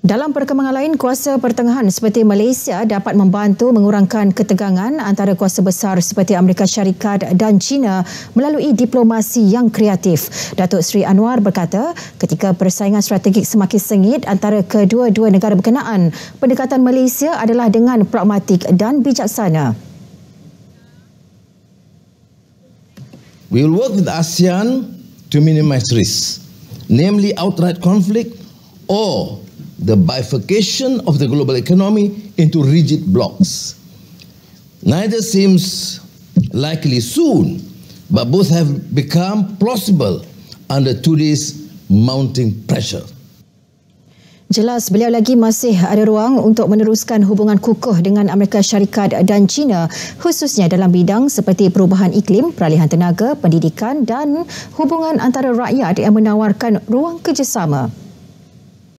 Dalam perkembangan lain, kuasa pertengahan seperti Malaysia dapat membantu mengurangkan ketegangan antara kuasa besar seperti Amerika Syarikat dan China melalui diplomasi yang kreatif. Datuk Seri Anwar berkata, ketika persaingan strategik semakin sengit antara kedua-dua negara berkenaan, pendekatan Malaysia adalah dengan pragmatik dan bijaksana. We will work with ASEAN to minimize risk, namely outright conflict or the bifurcation of the global economy into rigid blocks. Neither seems likely soon, but both have become plausible under today's mounting pressure. Jelas beliau lagi masih ada ruang untuk meneruskan hubungan kukuh dengan Amerika Syarikat dan China khususnya dalam bidang seperti perubahan iklim, peralihan tenaga, pendidikan dan hubungan antara rakyat yang menawarkan ruang kerjasama.